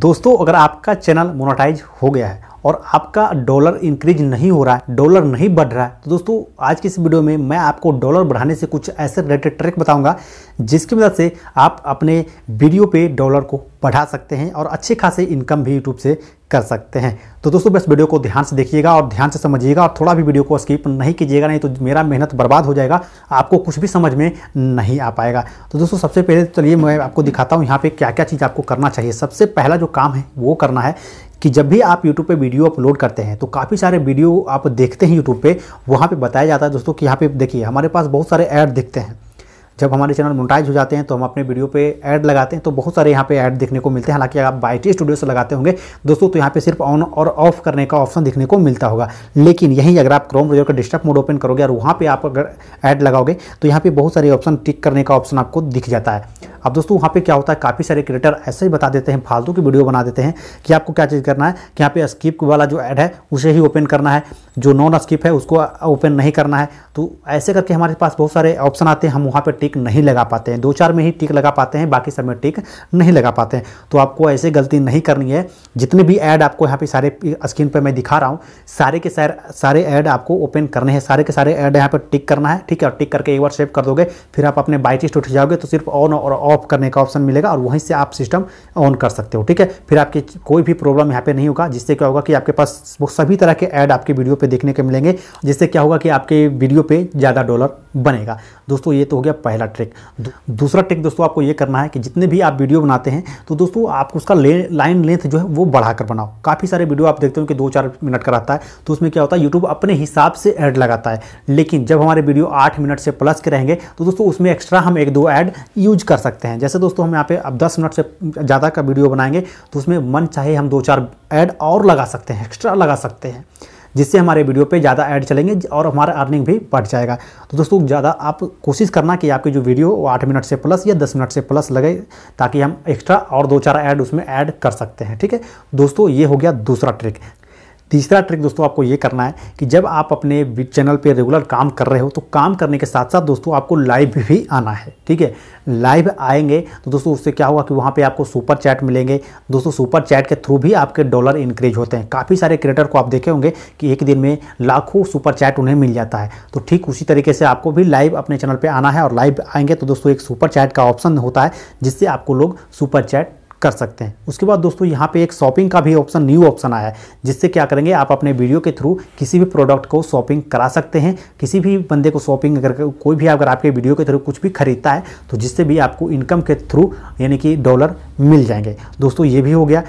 दोस्तों अगर आपका चैनल मोनेटाइज हो गया है और आपका डॉलर इंक्रीज नहीं हो रहा है डॉलर नहीं बढ़ रहा है तो दोस्तों आज की इस वीडियो में मैं आपको डॉलर बढ़ाने से कुछ ऐसे रिलेटेड ट्रिक बताऊंगा जिसकी मदद से आप अपने वीडियो पे डॉलर को बढ़ा सकते हैं और अच्छे खासे इनकम भी यूट्यूब से कर सकते हैं तो दोस्तों बस वीडियो को ध्यान से देखिएगा और ध्यान से समझिएगा और थोड़ा भी वीडियो को स्किप नहीं कीजिएगा नहीं तो मेरा मेहनत बर्बाद हो जाएगा आपको कुछ भी समझ में नहीं आ पाएगा तो दोस्तों सबसे पहले तो चलिए मैं आपको दिखाता हूँ यहाँ पे क्या क्या चीज़ आपको करना चाहिए सबसे पहला जो काम है वो करना है कि जब भी आप यूट्यूब पे वीडियो अपलोड करते हैं तो काफ़ी सारे वीडियो आप देखते हैं यूट्यूब पे वहाँ पे बताया जाता है दोस्तों कि यहाँ पे देखिए हमारे पास बहुत सारे ऐड दिखते हैं जब हमारे चैनल मोटाइज हो जाते हैं तो हम अपने वीडियो पे ऐड लगाते हैं तो बहुत सारे यहाँ पे ऐड देखने को मिलते हैं हालांकि अगर आप बाई स्टूडियो से लगाते होंगे दोस्तों तो यहाँ पे सिर्फ ऑन और ऑफ करने का ऑप्शन देखने को मिलता होगा लेकिन यहीं अगर आप क्रोम ब्राउजर का डिस्टर्ब मोड ओपन करोगे और वहाँ पर आप अगर ऐड लगाओगे तो यहाँ पर बहुत सारे ऑप्शन टिक करने का ऑप्शन आपको दिख जाता है अब दोस्तों वहाँ पे क्या होता है काफ़ी सारे क्रिएटर ऐसे ही बता देते हैं फालतू की वीडियो बना देते हैं कि आपको क्या चीज़ करना है कि यहाँ पे स्किप वाला जो ऐड है उसे ही ओपन करना है जो नॉन स्किप है उसको ओपन नहीं करना है तो ऐसे करके हमारे पास बहुत सारे ऑप्शन आते हैं हम वहाँ पर टिक नहीं लगा पाते हैं दो चार में ही टिक लगा पाते हैं बाकी सब में टिक नहीं लगा पाते हैं तो आपको ऐसे गलती नहीं करनी है जितने भी ऐड आपको यहाँ पर सारे स्क्रीन पर मैं दिखा रहा हूँ सारे के सारे सारे ऐड आपको ओपन करने हैं सारे के सारे ऐड यहाँ पर टिक करना है ठीक है और टिक करके एक बार सेव कर दोगे फिर आप अपने बाइटिस्ट उठ जाओगे तो सिर्फ ऑन और ऑफ करने का ऑप्शन मिलेगा और वहीं से आप सिस्टम ऑन कर सकते हो ठीक है फिर आपके कोई भी प्रॉब्लम यहाँ पे नहीं होगा जिससे क्या होगा कि आपके पास वो सभी तरह के ऐड आपके वीडियो पे देखने के मिलेंगे जिससे क्या होगा कि आपके वीडियो पे ज़्यादा डॉलर बनेगा दोस्तों ये तो हो गया पहला ट्रिक दूसरा ट्रिक दोस्तों आपको ये करना है कि जितने भी आप वीडियो बनाते हैं तो दोस्तों आप उसका ले, लाइन लेंथ जो है वो बढ़ाकर बनाओ काफ़ी सारे वीडियो आप देखते हो कि दो चार मिनट का रहता है तो उसमें क्या होता है यूट्यूब अपने हिसाब से ऐड लगाता है लेकिन जब हमारे वीडियो आठ मिनट से प्लस के रहेंगे तो दोस्तों उसमें एक्स्ट्रा हम एक दो ऐड यूज कर सकते हैं सकते हैं जैसे दोस्तों हम यहाँ पे अब 10 मिनट से ज़्यादा का वीडियो बनाएंगे तो उसमें मन चाहे हम दो चार ऐड और लगा सकते हैं एक्स्ट्रा लगा सकते हैं जिससे हमारे वीडियो पे ज़्यादा ऐड चलेंगे और हमारा अर्निंग भी बढ़ जाएगा तो दोस्तों ज़्यादा आप कोशिश करना कि आपकी जो वीडियो वो आठ मिनट से प्लस या दस मिनट से प्लस लगे ताकि हम एक्स्ट्रा और दो चार ऐड उसमें ऐड कर सकते हैं ठीक है दोस्तों ये हो गया दूसरा ट्रिक तीसरा ट्रिक दोस्तों आपको ये करना है कि जब आप अपने चैनल पे रेगुलर काम कर रहे हो तो काम करने के साथ साथ दोस्तों आपको लाइव भी आना है ठीक है लाइव आएंगे तो दोस्तों उससे क्या होगा कि वहाँ पे आपको सुपर चैट मिलेंगे दोस्तों सुपर चैट के थ्रू भी आपके डॉलर इंक्रीज होते हैं काफ़ी सारे क्रिएटर को आप देखे होंगे कि एक दिन में लाखों सुपर चैट उन्हें मिल जाता है तो ठीक उसी तरीके से आपको भी लाइव अपने चैनल पर आना है और लाइव आएंगे तो दोस्तों एक सुपर चैट का ऑप्शन होता है जिससे आपको लोग सुपर चैट कर सकते हैं उसके बाद दोस्तों यहाँ पे एक शॉपिंग का भी ऑप्शन न्यू ऑप्शन आया है जिससे क्या करेंगे आप अपने वीडियो के थ्रू किसी भी प्रोडक्ट को शॉपिंग करा सकते हैं किसी भी बंदे को शॉपिंग अगर कोई भी अगर आपके वीडियो के थ्रू कुछ भी खरीदता है तो जिससे भी आपको इनकम के थ्रू यानी कि डॉलर मिल जाएंगे दोस्तों ये भी हो गया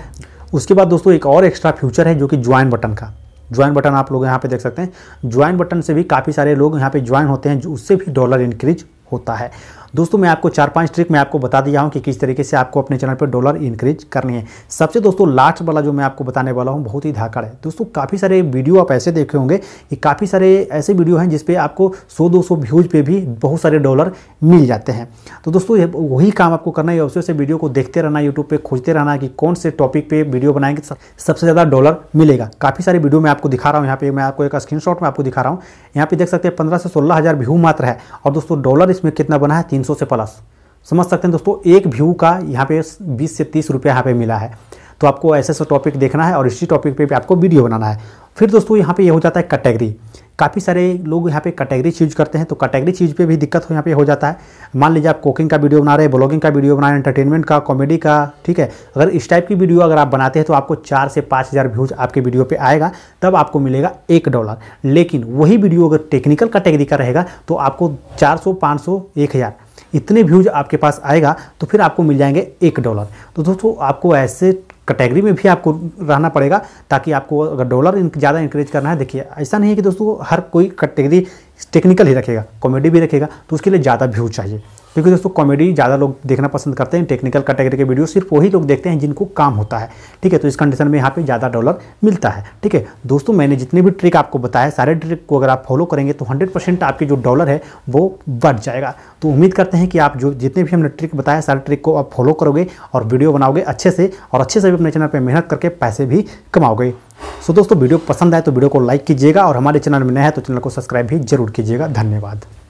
उसके बाद दोस्तों एक और एक्स्ट्रा फ्यूचर है जो कि ज्वाइन बटन का ज्वाइन बटन आप लोग यहाँ पे देख सकते हैं ज्वाइन बटन से भी काफ़ी सारे लोग यहाँ पे ज्वाइन होते हैं उससे भी डॉलर इंक्रीज होता है दोस्तों मैं आपको चार पांच ट्रिक मैं आपको बता दिया हूं कि किस तरीके से आपको अपने चैनल पर डॉलर इंक्रीज करनी है सबसे दोस्तों लास्ट वाला जो मैं आपको बताने वाला हूँ बहुत ही धाकड़ है दोस्तों काफ़ी सारे वीडियो आप ऐसे देखे होंगे कि काफ़ी सारे ऐसे वीडियो हैं जिसपे आपको सौ दो सौ व्यूज़ पे भी बहुत सारे डॉलर मिल जाते हैं तो दोस्तों वही काम आपको करना है उससे वीडियो को देखते रहना यूट्यूब पर खोजते रहना कि कौन से टॉपिक पर वीडियो बनाएंगे तो सबसे ज़्यादा डॉलर मिलेगा काफ़ी सारे वीडियो मैं आपको दिखा रहा हूँ यहाँ पे मैं आपको एक स्क्रीन में आपको दिखा रहा हूँ यहाँ पे देख सकते हैं पंद्रह से सोलह हज़ार व्यू मात्र है और दोस्तों डॉलर इसमें कितना बना है तीन 300 से प्लस समझ सकते हैं दोस्तों एक व्यू का यहाँ पे 20 से 30 रुपया यहाँ पे मिला है तो आपको ऐसे ऐसे टॉपिक देखना है और इसी टॉपिक पे भी आपको वीडियो बनाना है फिर दोस्तों यहाँ पे ये यह हो जाता है कैटेगरी काफ़ी सारे लोग यहाँ पे कैटेगरी चूज करते हैं तो कैटेगरी चीज़ पे भी दिक्कत हो यहाँ पे हो जाता है मान लीजिए आप कुकिंग का वीडियो बना रहे हैं ब्लॉगिंग का वीडियो बना रहे हैं एंटरटेनमेंट का कॉमेडी का ठीक है अगर इस टाइप की वीडियो अगर आप बनाते हैं तो आपको चार से पाँच हज़ार व्यूज़ आपके वीडियो पर आएगा तब आपको मिलेगा एक डॉलर लेकिन वही वीडियो अगर टेक्निकल कैटेगरी का रहेगा तो आपको चार सौ पाँच सौ एक हज़ार इतने व्यूज आपके पास आएगा तो फिर आपको मिल जाएंगे एक डॉलर तो दोस्तों आपको ऐसे कैटेगरी में भी आपको रहना पड़ेगा ताकि आपको अगर डॉलर ज़्यादा इंक्रेज करना है देखिए ऐसा नहीं है कि दोस्तों हर कोई कैटेगरी टेक्निकल ही रखेगा कॉमेडी भी रखेगा तो उसके लिए ज़्यादा व्यू चाहिए क्योंकि दोस्तों कॉमेडी ज़्यादा लोग देखना पसंद करते हैं टेक्निकल कैटेगरी के वीडियो सिर्फ वही लोग देखते हैं जिनको काम होता है ठीक है तो इस कंडीशन में यहाँ पे ज़्यादा डॉलर मिलता है ठीक है दोस्तों मैंने जितने भी ट्रिक आपको बताया सारे ट्रिक को अगर आप फॉलो करेंगे तो हंड्रेड आपके जो डॉलर है वो बढ़ जाएगा तो उम्मीद करते हैं कि आप जो जितने भी हमने ट्रिक बताया सारे ट्रिक को आप फॉलो करोगे और वीडियो बनाओगे अच्छे से और अच्छे से भी अपने चैनल पर मेहनत करके पैसे भी कमाओगे सो दोस्तों वीडियो पसंद आए तो वीडियो को लाइक कीजिएगा और हमारे चैनल में नया है तो चैनल को सब्सक्राइब भी जरूर कीजिएगा धन्यवाद